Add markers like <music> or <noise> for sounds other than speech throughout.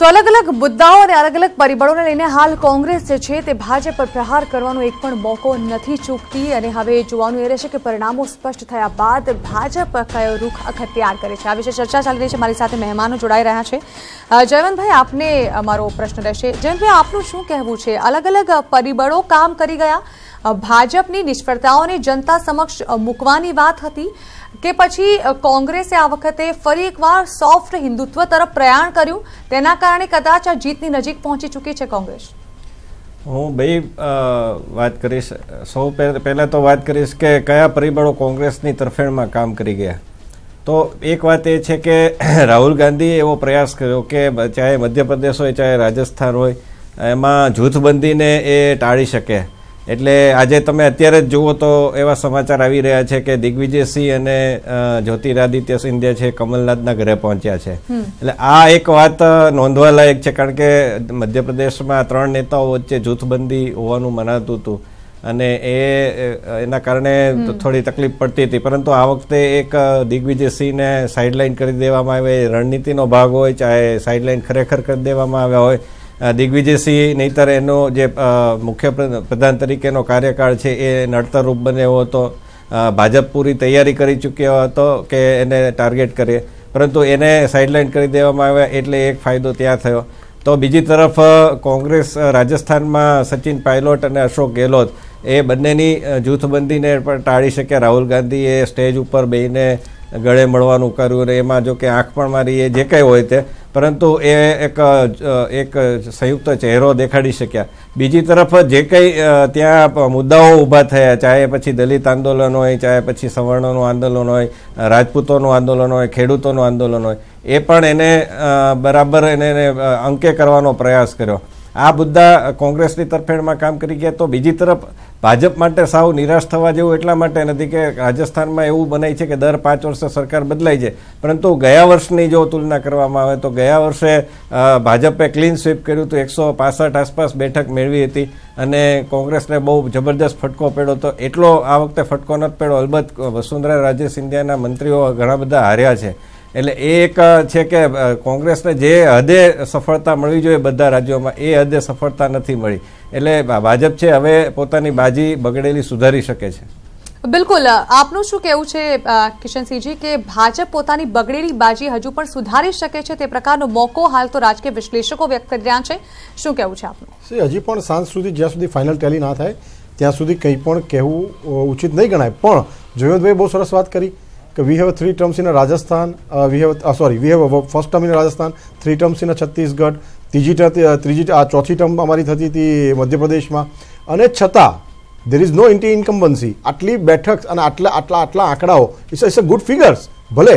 તો અલગ અલગ મુદ્દાઓ અને અલગ અલગ પરિબળોને લઈને હાલ કોંગ્રેસ જે છે તે ભાજપ પર પ્રહાર કરવાનો એક પણ મોકો નથી ચૂકતી અને હવે જોવાનું એ રહેશે કે પરિણામો સ્પષ્ટ થયા બાદ ભાજપ કયો રૂખ અખત્યાર કરે છે આ વિશે ચર્ચા ચાલી રહી છે મારી સાથે મહેમાનો જોડાઈ રહ્યા છે જયવંતભાઈ આપને અમારો પ્રશ્ન રહેશે જયંતભાઈ આપનું શું કહેવું છે અલગ અલગ પરિબળો કામ કરી ગયા ભાજપની નિષ્ફળતાઓને જનતા સમક્ષ મૂકવાની વાત હતી કે પછી કોંગ્રેસે આ વખતે ફરી એકવાર સોફ્ટ હિન્દુત્વ તરફ પ્રયાણ કર્યું તેના કારણે કદાચ આ જીતની નજીક પહોંચી ચૂકી છે કોંગ્રેસ હું બે વાત કરીશ સૌ પહેલાં તો વાત કરીશ કે કયા પરિબળો કોંગ્રેસની તરફેણમાં કામ કરી ગયા તો એક વાત એ છે કે <clears throat> રાહુલ ગાંધીએ એવો પ્રયાસ કર્યો કે ચાહે મધ્યપ્રદેશ હોય ચાહે રાજસ્થાન હોય એમાં જૂથબંધીને એ ટાળી શકે એટલે આજે તમે અત્યારે જ જુઓ તો એવા સમાચાર આવી રહ્યા છે કે દિગ્વિજયસિંહ અને જ્યોતિરાદિત્ય સિંધિયા છે કમલનાથના ઘરે પહોંચ્યા છે એટલે આ એક વાત નોંધવાલાયક છે કારણ કે મધ્યપ્રદેશમાં ત્રણ નેતાઓ વચ્ચે જૂથબંધી હોવાનું મનાતું હતું અને એ એના કારણે થોડી તકલીફ પડતી હતી પરંતુ આ વખતે એક દિગ્વિજયસિંહને સાઇડલાઇન કરી દેવામાં આવે રણનીતિનો ભાગ હોય ચાહે સાઇડલાઇન ખરેખર કરી દેવામાં આવ્યા હોય દિગ્વિજયસિંહ નહીતર એનો જે મુખ્ય પ્રધાન તરીકેનો કાર્યકાળ છે એ નડતરરૂપ બન્યો હતો ભાજપ પૂરી તૈયારી કરી ચૂક્યો હતો કે એને ટાર્ગેટ કરીએ પરંતુ એને સાઇડલાઇન કરી દેવામાં આવ્યા એટલે એક ફાયદો ત્યાં થયો તો બીજી તરફ કોંગ્રેસ રાજસ્થાનમાં સચિન પાયલોટ અને અશોક ગેહલોત એ બંનેની જૂથબંધીને પણ ટાળી શક્યા રાહુલ ગાંધીએ સ્ટેજ ઉપર બેહીને ગળે મળવાનું કર્યું અને એમાં જો કે આંખ પણ મારી એ જે કંઈ હોય તે પરંતુ એ એક એક સંયુક્ત ચહેરો દેખાડી શક્યા બીજી તરફ જે કંઈ ત્યાં મુદ્દાઓ ઊભા થયા ચાહે પછી દલિત આંદોલન હોય ચાહે પછી સવર્ણનું આંદોલન હોય રાજપૂતોનું આંદોલન હોય ખેડૂતોનું આંદોલન હોય એ પણ એને બરાબર એને અંકે કરવાનો પ્રયાસ કર્યો આ મુદ્દા કોંગ્રેસની તરફેણમાં કામ કરી ગયા તો બીજી તરફ ભાજપ માટે સાવ નિરાશ થવા જેવું એટલા માટે નથી કે રાજસ્થાનમાં એવું બનાય છે કે દર પાંચ વર્ષે સરકાર બદલાય છે પરંતુ ગયા વર્ષની જો તુલના કરવામાં આવે તો ગયા વર્ષે ભાજપે ક્લીન સ્વીપ કર્યું હતું એકસો પાસઠ આસપાસ બેઠક મેળવી હતી અને કોંગ્રેસને બહુ જબરદસ્ત ફટકો પડ્યો તો એટલો આ વખતે ફટકો નથી પડ્યો અલબત્ત વસુંધરા રાજે સિંધિયાના મંત્રીઓ ઘણા બધા હાર્યા છે એટલે એ એક છે કે કોંગ્રેસને જે હદે સફળતા મળવી જોઈએ બધા રાજ્યોમાં એ હદે સફળતા નથી મળી એટલે ભાજપ છે હવે પોતાની બાજી બગડેલી સુધારી શકે છે બિલકુલ આપનું શું કહેવું છે કિશનસિંહજી કે ભાજપ પોતાની બગડેલી બાજી હજુ પણ સુધારી શકે છે તે પ્રકારનો મોકો હાલ તો રાજકીય વિશ્લેષકો વ્યક્ત કરી રહ્યા છે શું કહેવું છે આપનું હજી પણ સાંજ સુધી જ્યાં સુધી ફાઇનલ ટેલી ના થાય ત્યાં સુધી કંઈ પણ કહેવું ઉચિત નહીં ગણાય પણ જોયોદભાઈ બહુ સરસ વાત કરી કે we have three terms in Rajasthan we have sorry we have first term in Rajasthan three terms in Chhattisgarh ત્રીજી ત્રીજી આ ચોથી ટર્મ અમારી થતી હતી મધ્યપ્રદેશમાં અને છતાં દેર ઇઝ નો ઇન્ટી ઇન્કમ્બન્સી આટલી બેઠક અને આટલા આટલા આટલા આંકડાઓ it's it's a good figures ભલે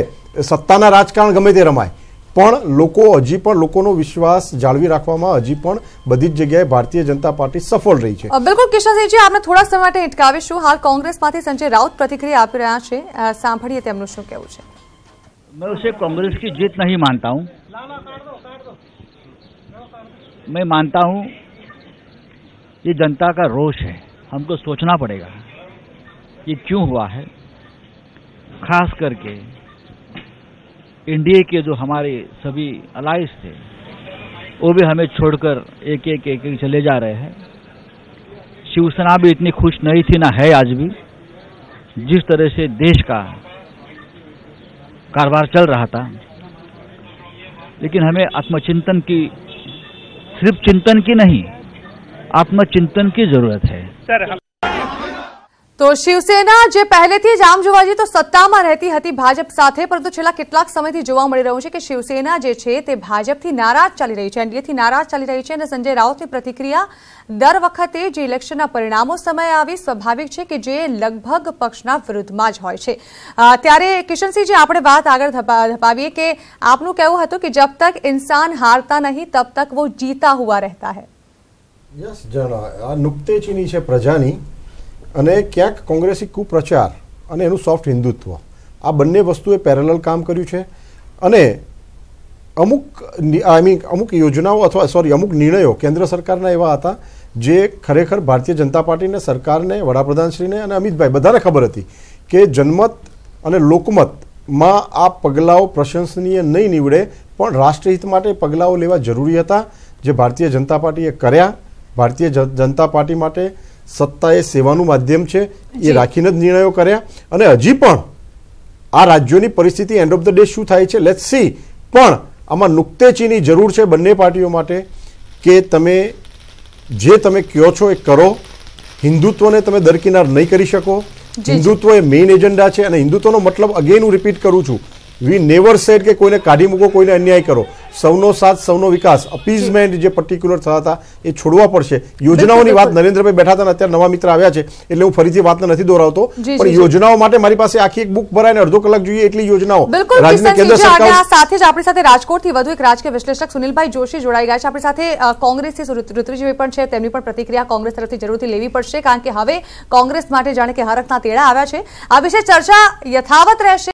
સત્તાના રાજકારણ ગમે તે રમાય પણ લોકો હજી પણ લોકોનો વિશ્વાસ જાળવી રાખવામાં હજી પણ બધી જ જગ્યાએ ભારતીય જનતા પાર્ટી સફળ રહી છે બિલકુલ કિશનસિંહજી આપણે થોડા સમય માટે અટકાવીશું હાલ કોંગ્રેસમાંથી સંજય રાઉત પ્રતિક્રિયા આપી રહ્યા છે સાંભળીએ તેમનું શું કહેવું છે मैं उसे कांग्रेस की जीत नहीं માનતા હું मैं मानता हूं ये जनता का रोष है हमको सोचना पड़ेगा ये क्यों हुआ है खास करके एनडीए के जो हमारे सभी अलाइस थे वो भी हमें छोड़कर एक एक एक एक चले जा रहे हैं शिवसेना भी इतनी खुश नहीं थी ना है आज भी जिस तरह से देश का कारोबार चल रहा था लेकिन हमें आत्मचिंतन की सिर्फ चिंतन की नहीं आत्मचिंतन की जरूरत है તો શિવસેના જે પહેલેથી જ આમ જોવા જઈએ તો સત્તામાં રહેતી હતી ભાજપ સાથે પરંતુ છેલ્લા કેટલાક સમયથી જોવા મળી રહ્યું છે કે શિવસેના જે છે તે ભાજપથી નારાજ ચાલી રહી છે એનડીએથી નારાજ ચાલી રહી છે અને સંજય રાઉતની પ્રતિક્રિયા દર વખતે જે ઇલેક્શનના પરિણામો સમય આવી સ્વાભાવિક છે કે જે લગભગ પક્ષના વિરુદ્ધમાં જ હોય છે ત્યારે કિશનસિંહજી આપણે વાત આગળ ધપાવીએ કે આપનું કહેવું હતું કે જબ તક ઇન્સાન હારતા નહીં તબ તક વો જીતા હુઆ રહેતા હૈ યસ છે પ્રજાની અને ક્યાંક કોંગ્રેસી કુપ્રચાર અને એનું સોફ્ટ હિન્દુત્વ આ બંને વસ્તુએ પેરેલલ કામ કર્યું છે અને અમુક આઈ મીન અમુક યોજનાઓ અથવા સોરી અમુક નિર્ણયો કેન્દ્ર સરકારના એવા હતા જે ખરેખર ભારતીય જનતા પાર્ટીને સરકારને વડાપ્રધાનશ્રીને અને અમિતભાઈ બધાને ખબર હતી કે જનમત અને લોકમતમાં આ પગલાઓ પ્રશંસનીય નહીં નીવડે પણ રાષ્ટ્રહિત માટે પગલાઓ લેવા જરૂરી હતા જે ભારતીય જનતા પાર્ટીએ કર્યા ભારતીય જનતા પાર્ટી માટે સત્તા એ સેવાનું માધ્યમ છે એ રાખીને જ નિર્ણયો કર્યા અને હજી પણ આ રાજ્યોની પરિસ્થિતિ એન્ડ ઓફ ધ ડે શું થાય છે લેટ સી પણ આમાં નુક્તેચીની જરૂર છે બંને પાર્ટીઓ માટે કે તમે જે તમે કહો છો એ કરો હિન્દુત્વને તમે દરકિનાર નહીં કરી શકો હિન્દુત્વ એ મેઇન એજન્ડા છે અને હિન્દુત્વનો મતલબ અગેન હું રિપીટ કરું છું વી નેવર સેડ કે કોઈને કાઢી મૂકો કોઈને અન્યાય કરો સૌનો સાથ સૌનો વિકાસ અપીઝમેન્ટ જે પર્ટિક્યુલર થતા હતા એ છોડવા પડશે યોજનાઓની વાત નરેન્દ્રભાઈ બેઠા હતા અત્યારે નવા મિત્ર આવ્યા છે એટલે હું ફરીથી વાતને નથી દોહરાવતો પણ યોજનાઓ માટે મારી પાસે આખી એક બુક ભરાઈને અડધો કલાક જોઈએ એટલી યોજનાઓ કેન્દ્ર સરકાર સાથે જ આપણી સાથે રાજકોટથી વધુ એક રાજકીય વિશ્લેષક સુનિલભાઈ જોશી જોડાઈ ગયા છે આપણી સાથે કોંગ્રેસથી ઋત્વિજીભાઈ પણ છે તેમની પણ પ્રતિક્રિયા કોંગ્રેસ તરફથી જરૂરથી લેવી પડશે કારણ કે હવે કોંગ્રેસ માટે જાણે કે હરકના તેડા આવ્યા છે આ વિશે ચર્ચા યથાવત રહેશે